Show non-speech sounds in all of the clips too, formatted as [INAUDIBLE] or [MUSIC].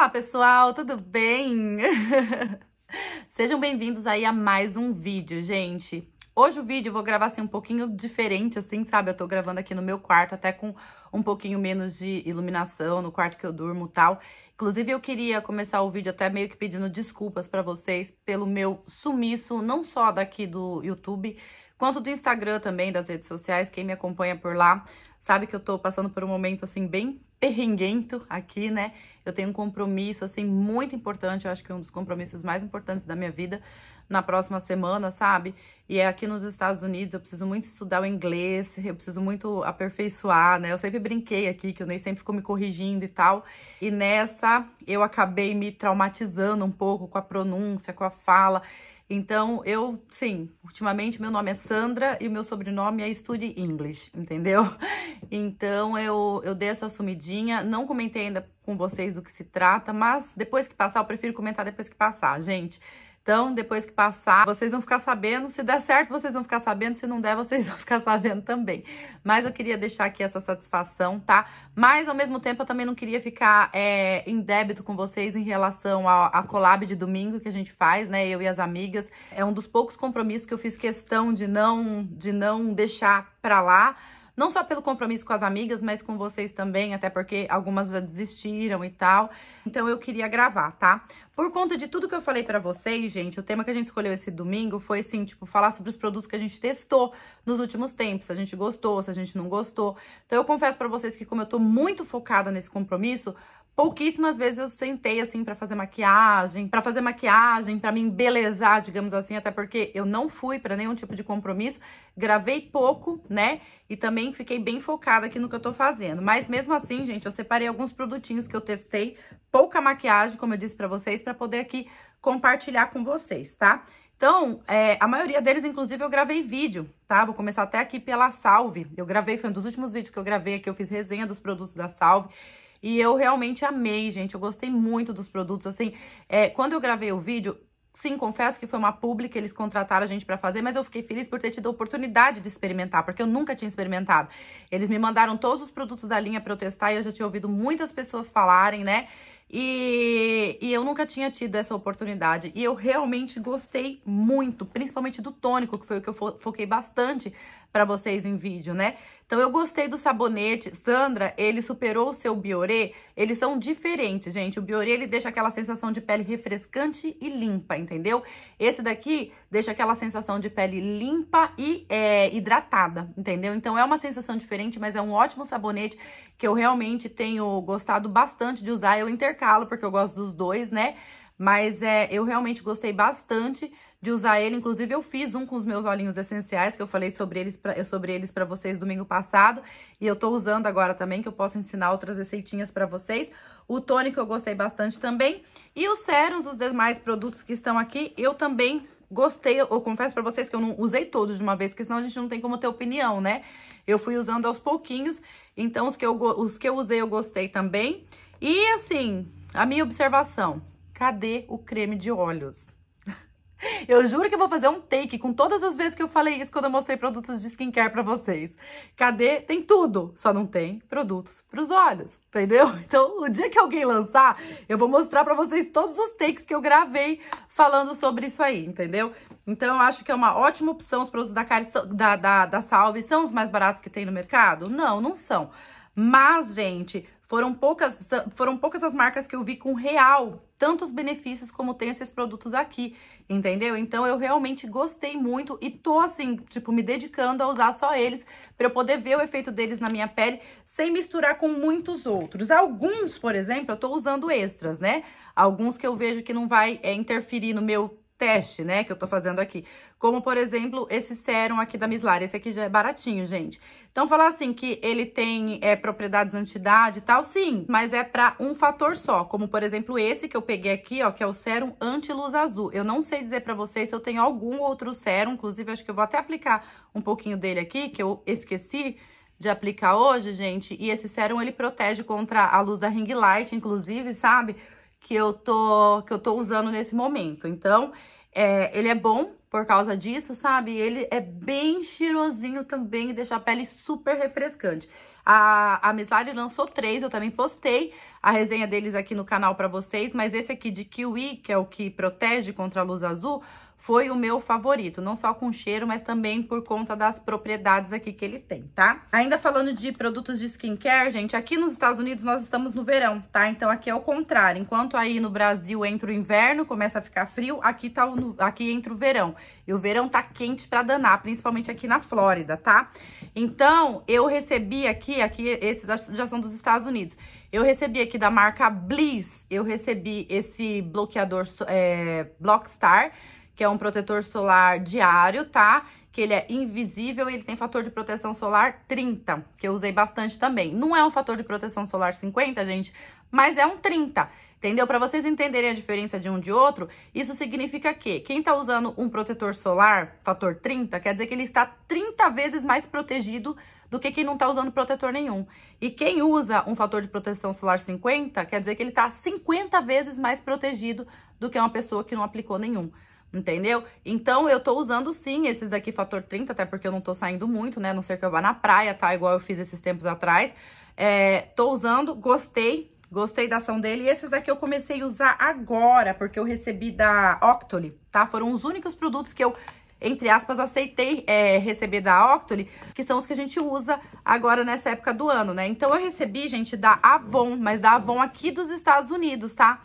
Olá pessoal, tudo bem? [LAUGHS] Sejam bem-vindos aí a mais um vídeo, gente. Hoje o vídeo eu vou gravar assim um pouquinho diferente, assim, sabe? Eu tô gravando aqui no meu quarto, até com um pouquinho menos de iluminação no quarto que eu durmo tal. Inclusive eu queria começar o vídeo até meio que pedindo desculpas pra vocês pelo meu sumiço, não só daqui do YouTube, quanto do Instagram também, das redes sociais, quem me acompanha por lá sabe que eu tô passando por um momento assim bem perrenguento aqui, né? Eu tenho um compromisso assim muito importante, eu acho que é um dos compromissos mais importantes da minha vida na próxima semana, sabe? E é aqui nos Estados Unidos, eu preciso muito estudar o inglês, eu preciso muito aperfeiçoar, né? Eu sempre brinquei aqui que eu nem sempre fico me corrigindo e tal. E nessa eu acabei me traumatizando um pouco com a pronúncia, com a fala. Então, eu, sim, ultimamente meu nome é Sandra e o meu sobrenome é Study English, entendeu? [LAUGHS] Então, eu, eu dei essa sumidinha, não comentei ainda com vocês do que se trata, mas depois que passar, eu prefiro comentar depois que passar, gente. Então, depois que passar, vocês vão ficar sabendo. Se der certo, vocês vão ficar sabendo. Se não der, vocês [LAUGHS] vão ficar sabendo também. Mas eu queria deixar aqui essa satisfação, tá? Mas, ao mesmo tempo, eu também não queria ficar é, em débito com vocês em relação à collab de domingo que a gente faz, né? Eu e as amigas. É um dos poucos compromissos que eu fiz questão de não, de não deixar pra lá não só pelo compromisso com as amigas, mas com vocês também, até porque algumas já desistiram e tal. Então eu queria gravar, tá? Por conta de tudo que eu falei para vocês, gente, o tema que a gente escolheu esse domingo foi assim, tipo, falar sobre os produtos que a gente testou nos últimos tempos, se a gente gostou, se a gente não gostou. Então eu confesso para vocês que como eu tô muito focada nesse compromisso, pouquíssimas vezes eu sentei assim para fazer maquiagem, para fazer maquiagem, para me embelezar, digamos assim, até porque eu não fui para nenhum tipo de compromisso, gravei pouco, né? E também fiquei bem focada aqui no que eu tô fazendo. Mas mesmo assim, gente, eu separei alguns produtinhos que eu testei, pouca maquiagem, como eu disse para vocês, para poder aqui compartilhar com vocês, tá? Então, é, a maioria deles, inclusive, eu gravei vídeo, tá? Vou começar até aqui pela Salve. Eu gravei, foi um dos últimos vídeos que eu gravei aqui, eu fiz resenha dos produtos da Salve. E eu realmente amei, gente. Eu gostei muito dos produtos. Assim, é, quando eu gravei o vídeo, Sim, confesso que foi uma publi eles contrataram a gente para fazer, mas eu fiquei feliz por ter tido a oportunidade de experimentar, porque eu nunca tinha experimentado. Eles me mandaram todos os produtos da linha para eu testar e eu já tinha ouvido muitas pessoas falarem, né? E, e, eu nunca tinha tido essa oportunidade. E eu realmente gostei muito, principalmente do tônico, que foi o que eu fo foquei bastante para vocês em vídeo, né? Então, eu gostei do sabonete. Sandra, ele superou o seu Bioré. Eles são diferentes, gente. O Bioré, ele deixa aquela sensação de pele refrescante e limpa, entendeu? Esse daqui deixa aquela sensação de pele limpa e é, hidratada, entendeu? Então, é uma sensação diferente, mas é um ótimo sabonete que eu realmente tenho gostado bastante de usar. Eu intercalo, porque eu gosto dos dois, né? Mas é, eu realmente gostei bastante de usar ele. Inclusive, eu fiz um com os meus olhinhos essenciais, que eu falei sobre eles pra, sobre eles para vocês domingo passado. E eu tô usando agora também, que eu posso ensinar outras receitinhas para vocês. O tônico eu gostei bastante também. E os sérums, os demais produtos que estão aqui, eu também gostei. Eu confesso para vocês que eu não usei todos de uma vez, porque senão a gente não tem como ter opinião, né? Eu fui usando aos pouquinhos, então os que eu, os que eu usei eu gostei também. E assim, a minha observação, Cadê o creme de olhos? [LAUGHS] Eu juro que eu vou fazer um take com todas as vezes que eu falei isso quando eu mostrei produtos de skincare pra vocês. Cadê? Tem tudo, só não tem produtos pros olhos, entendeu? [LAUGHS] Então, o dia que alguém lançar, eu vou mostrar pra vocês todos os takes que eu gravei falando sobre isso aí, entendeu? Então, eu acho que é uma ótima opção os produtos da, Cari, da, da, da Salve. São os mais baratos que tem no mercado? Não, não são. Mas, gente, foram poucas, foram poucas as marcas que eu vi com real tantos benefícios como tem esses produtos aqui, entendeu? Então eu realmente gostei muito e tô assim, tipo, me dedicando a usar só eles para eu poder ver o efeito deles na minha pele sem misturar com muitos outros. Alguns, por exemplo, eu tô usando extras, né? Alguns que eu vejo que não vai é, interferir no meu teste, né, que eu tô fazendo aqui. Como, por exemplo, esse sérum aqui da Mislar. Esse aqui já é baratinho, gente. Então, falar assim que ele tem é, propriedades anti-idade e tal, sim. Mas é pra um fator só. Como, por exemplo, esse que eu peguei aqui, ó, que é o sérum anti-luz azul. Eu não sei dizer pra vocês se eu tenho algum outro sérum. Inclusive, acho que eu vou até aplicar um pouquinho dele aqui, que eu esqueci de aplicar hoje, gente. E esse sérum, ele protege contra a luz da ring light, inclusive, Sabe? que eu tô, que eu tô usando nesse momento. Então, é, ele é bom por causa disso, sabe? Ele é bem cheirosinho também, deixa a pele super refrescante. A, a Amizade lançou três, eu também postei a resenha deles aqui no canal pra vocês, mas esse aqui de Kiwi, que é o que protege contra a luz azul, foi o meu favorito, não só com cheiro, mas também por conta das propriedades aqui que ele tem, tá? Ainda falando de produtos de skincare, gente, aqui nos Estados Unidos nós estamos no verão, tá? Então aqui é o contrário, enquanto aí no Brasil entra o inverno, começa a ficar frio, aqui, tá o, aqui entra o verão. E o verão tá quente pra danar, principalmente aqui na Flórida, tá? Então, eu recebi aqui, aqui esses já são dos Estados Unidos, eu recebi aqui da marca Bliss, eu recebi esse bloqueador é, Blockstar, que é um protetor solar diário, tá? Que ele é invisível e ele tem fator de proteção solar 30, que eu usei bastante também. Não é um fator de proteção solar 50, gente, mas é um 30. Entendeu? Para vocês entenderem a diferença de um de outro, isso significa que quem está usando um protetor solar, fator 30, quer dizer que ele está 30 vezes mais protegido do que quem não está usando protetor nenhum. E quem usa um fator de proteção solar 50, quer dizer que ele está 50 vezes mais protegido do que uma pessoa que não aplicou nenhum entendeu? Então, eu tô usando sim esses daqui fator 30, até porque eu não tô saindo muito, né? A não ser que eu vá na praia, tá? Igual eu fiz esses tempos atrás. É, tô usando, gostei, gostei da ação dele. E esses daqui eu comecei a usar agora, porque eu recebi da Octoly, tá? Foram os únicos produtos que eu entre aspas, aceitei é, receber da Octoly, que são os que a gente usa agora nessa época do ano, né? Então, eu recebi, gente, da Avon, mas da Avon aqui dos Estados Unidos, tá?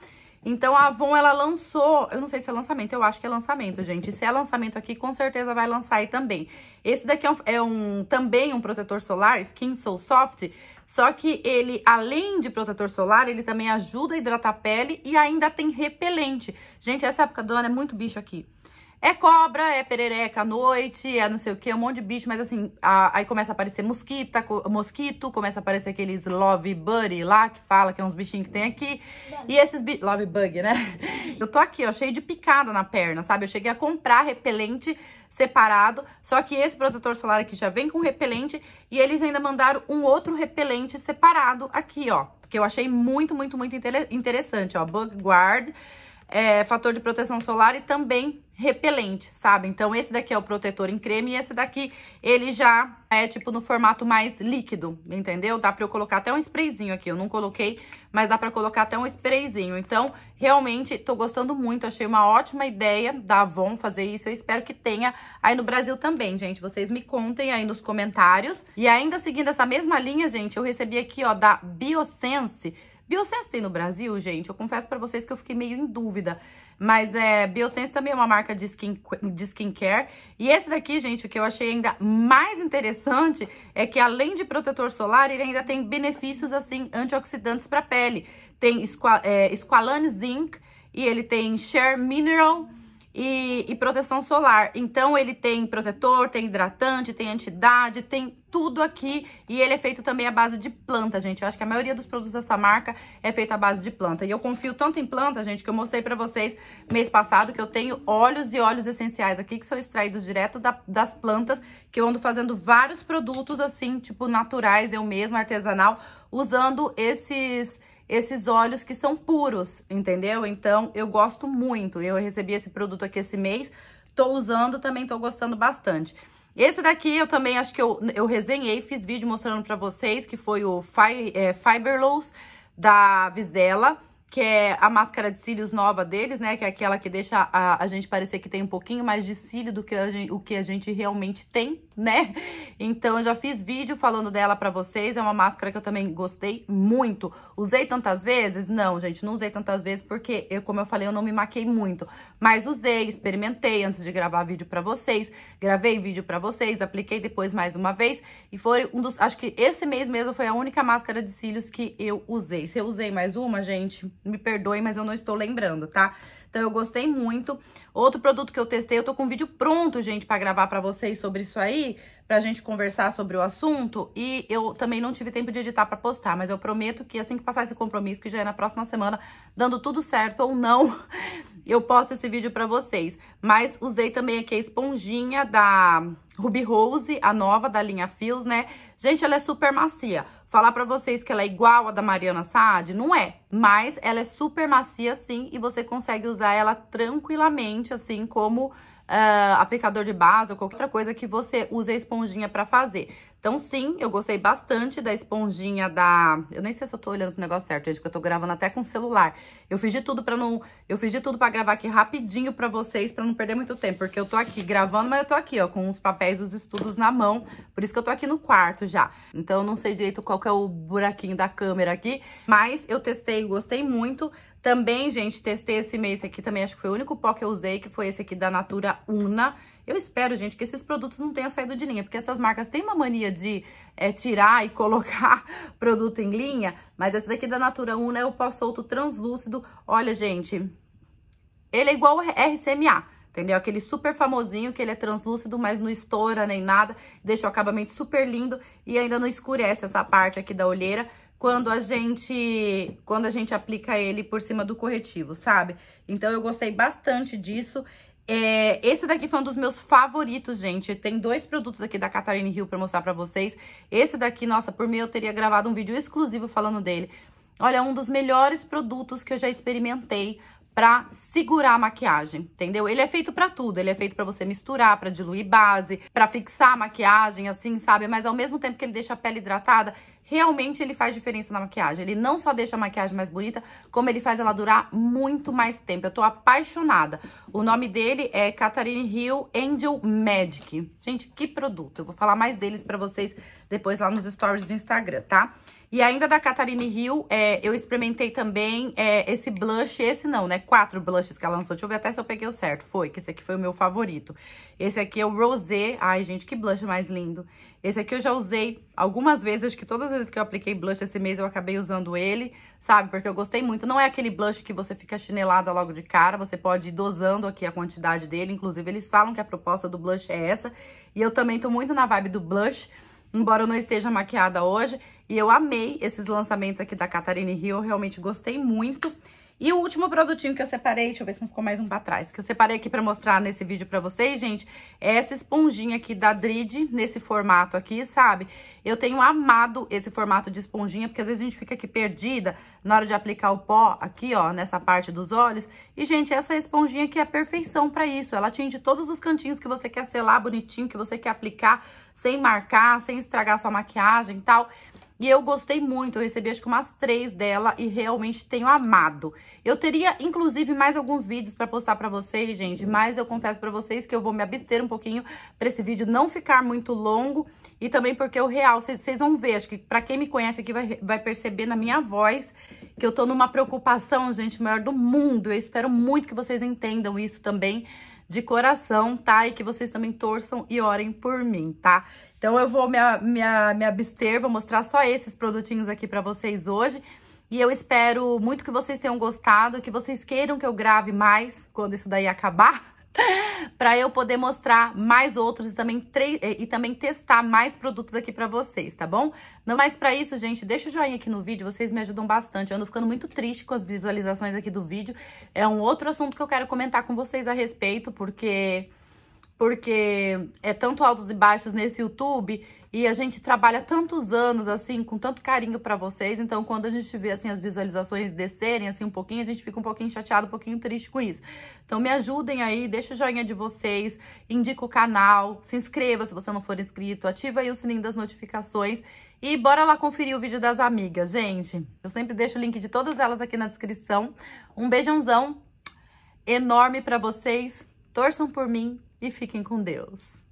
Então a Avon, ela lançou, eu não sei se é lançamento, eu acho que é lançamento, gente. Se é lançamento aqui, com certeza vai lançar aí também. Esse daqui é, um, é um também um protetor solar, Skin Soul Soft, só que ele, além de protetor solar, ele também ajuda a hidratar a pele e ainda tem repelente. Gente, essa época do ano é muito bicho aqui. É cobra, é perereca à noite, é não sei o que, é um monte de bicho, mas assim, a, aí começa a aparecer mosquita, co, mosquito, começa a aparecer aqueles love buddy lá, que fala que é uns bichinhos que tem aqui. E esses Love bug, né? [LAUGHS] Eu tô aqui, ó, cheio de picada na perna, sabe? Eu cheguei a comprar repelente separado, só que esse protetor solar aqui já vem com repelente e eles ainda mandaram um outro repelente separado aqui, ó. Que eu achei muito, muito, muito interessante, ó. Bug Guard, é, fator de proteção solar e também repelente, sabe? Então, esse daqui é o protetor em creme e esse daqui, ele já é, tipo, no formato mais líquido, entendeu? Dá pra eu colocar até um sprayzinho aqui, eu não coloquei, mas dá pra colocar até um sprayzinho. Então, realmente, tô gostando muito, achei uma ótima ideia da Avon fazer isso, eu espero que tenha aí no Brasil também, gente. Vocês me contem aí nos comentários. E ainda seguindo essa mesma linha, gente, eu recebi aqui, ó, da Biosense, Biosense tem no Brasil, gente? Eu confesso para vocês que eu fiquei meio em dúvida. Mas é, Biosense também é uma marca de, skin, de skincare. E esse daqui, gente, o que eu achei ainda mais interessante é que além de protetor solar, ele ainda tem benefícios, assim, antioxidantes para a pele. Tem esqual, é, Squalane Zinc e ele tem Share Mineral e, e proteção solar. Então, ele tem protetor, tem hidratante, tem antidade, tem tudo aqui. E ele é feito também à base de planta, gente. Eu acho que a maioria dos produtos dessa marca é feita à base de planta. E eu confio tanto em planta, gente, que eu mostrei pra vocês mês passado que eu tenho óleos e óleos essenciais aqui, que são extraídos direto da, das plantas, que eu ando fazendo vários produtos, assim, tipo, naturais, eu mesma, artesanal, usando esses esses óleos que são puros, entendeu? Então, eu gosto muito. Eu recebi esse produto aqui esse mês, tô usando, também tô gostando bastante. Esse daqui eu também acho que eu, eu resenhei, fiz vídeo mostrando pra vocês, que foi o Fi, é, Fiberlose da Visela que é a máscara de cílios nova deles, né? Que é aquela que deixa a, a gente parecer que tem um pouquinho mais de cílio do que gente, o que a gente realmente tem, né? Então, eu já fiz vídeo falando dela pra vocês. É uma máscara que eu também gostei muito. Usei tantas vezes? Não, gente, não usei tantas vezes porque, eu, como eu falei, eu não me maquei muito. Mas usei, experimentei antes de gravar vídeo pra vocês. Gravei vídeo pra vocês, apliquei depois mais uma vez. E foi um dos... Acho que esse mês mesmo foi a única máscara de cílios que eu usei. Se eu usei mais uma, gente me perdoe, mas eu não estou lembrando, tá? Então eu gostei muito. Outro produto que eu testei, eu tô com um vídeo pronto, gente, para gravar para vocês sobre isso aí, pra gente conversar sobre o assunto, e eu também não tive tempo de editar para postar, mas eu prometo que assim que passar esse compromisso, que já é na próxima semana, dando tudo certo ou não, [LAUGHS] eu posto esse vídeo para vocês. Mas usei também aqui a esponjinha da Ruby Rose, a nova da linha Fios, né? Gente, ela é super macia. Falar pra vocês que ela é igual a da Mariana Saad, não é. Mas ela é super macia, sim, e você consegue usar ela tranquilamente, assim, como uh, aplicador de base ou qualquer outra coisa que você use a esponjinha para fazer. Então, sim, eu gostei bastante da esponjinha da... Eu nem sei se eu tô olhando pro negócio certo, gente, que eu tô gravando até com o celular. Eu fiz de tudo para não... Eu fiz de tudo pra gravar aqui rapidinho para vocês, para não perder muito tempo. Porque eu tô aqui gravando, mas eu tô aqui, ó, com os papéis dos estudos na mão. Por isso que eu tô aqui no quarto já. Então, eu não sei direito qual que é o buraquinho da câmera aqui. Mas eu testei, gostei muito. Também, gente, testei esse mês aqui também, acho que foi o único pó que eu usei, que foi esse aqui da Natura Una. Eu espero, gente, que esses produtos não tenham saído de linha, porque essas marcas têm uma mania de é, tirar e [LAUGHS] colocar produto em linha, mas esse daqui da Natura Una é o pó solto translúcido. Olha, gente, ele é igual ao RCMA entendeu? Aquele super famosinho que ele é translúcido, mas não estoura nem nada, deixa o acabamento super lindo e ainda não escurece essa parte aqui da olheira quando a gente quando a gente aplica ele por cima do corretivo, sabe? Então eu gostei bastante disso. É, esse daqui foi um dos meus favoritos, gente. Tem dois produtos aqui da Catarine Hill pra mostrar pra vocês. Esse daqui, nossa, por mim eu teria gravado um vídeo exclusivo falando dele. Olha, é um dos melhores produtos que eu já experimentei pra segurar a maquiagem, entendeu? Ele é feito pra tudo, ele é feito pra você misturar, pra diluir base, pra fixar a maquiagem, assim, sabe? Mas ao mesmo tempo que ele deixa a pele hidratada, realmente ele faz diferença na maquiagem. Ele não só deixa a maquiagem mais bonita, como ele faz ela durar muito mais tempo. Eu tô apaixonada. O nome dele é Catherine Hill Angel Magic. Gente, que produto. Eu vou falar mais deles pra vocês depois lá nos stories do Instagram, tá? E ainda da Catarine Hill, é, eu experimentei também é, esse blush, esse não, né? Quatro blushes que ela lançou. Deixa eu ver até se eu peguei o certo. Foi, que esse aqui foi o meu favorito. Esse aqui é o Rosé. Ai, gente, que blush mais lindo. Esse aqui eu já usei algumas vezes, acho que todas as vezes que eu apliquei blush esse mês eu acabei usando ele, sabe? Porque eu gostei muito. Não é aquele blush que você fica chinelado logo de cara, você pode ir dosando aqui a quantidade dele. Inclusive, eles falam que a proposta do blush é essa. E eu também tô muito na vibe do blush, embora eu não esteja maquiada hoje. E eu amei esses lançamentos aqui da Catarina Hill, eu realmente gostei muito. E o último produtinho que eu separei, deixa eu ver se não ficou mais um pra trás, que eu separei aqui pra mostrar nesse vídeo pra vocês, gente, é essa esponjinha aqui da Drid, nesse formato aqui, sabe? Eu tenho amado esse formato de esponjinha, porque às vezes a gente fica aqui perdida na hora de aplicar o pó aqui, ó, nessa parte dos olhos. E, gente, essa esponjinha aqui é a perfeição pra isso. Ela atinge todos os cantinhos que você quer selar bonitinho, que você quer aplicar sem marcar, sem estragar sua maquiagem e tal. E eu gostei muito, eu recebi acho que umas três dela e realmente tenho amado. Eu teria, inclusive, mais alguns vídeos pra postar pra vocês, gente, mas eu confesso pra vocês que eu vou me abster um pouquinho pra esse vídeo não ficar muito longo e também porque o real, vocês vão ver, acho que pra quem me conhece aqui vai, vai perceber na minha voz que eu tô numa preocupação, gente, maior do mundo. Eu espero muito que vocês entendam isso também, de coração, tá? E que vocês também torçam e orem por mim, tá? Então eu vou me, me, me abster, vou mostrar só esses produtinhos aqui pra vocês hoje. E eu espero muito que vocês tenham gostado, que vocês queiram que eu grave mais quando isso daí acabar. [LAUGHS] para eu poder mostrar mais outros e também, e também testar mais produtos aqui para vocês, tá bom? Não, mais para isso, gente, deixa o joinha aqui no vídeo, vocês me ajudam bastante. Eu ando ficando muito triste com as visualizações aqui do vídeo. É um outro assunto que eu quero comentar com vocês a respeito, porque porque é tanto altos e baixos nesse YouTube e a gente trabalha tantos anos, assim, com tanto carinho para vocês. Então, quando a gente vê, assim, as visualizações descerem, assim, um pouquinho, a gente fica um pouquinho chateado, um pouquinho triste com isso. Então, me ajudem aí, deixa o joinha de vocês, indica o canal, se inscreva se você não for inscrito, ativa aí o sininho das notificações. E bora lá conferir o vídeo das amigas, gente. Eu sempre deixo o link de todas elas aqui na descrição. Um beijãozão enorme para vocês. Torçam por mim e fiquem com Deus.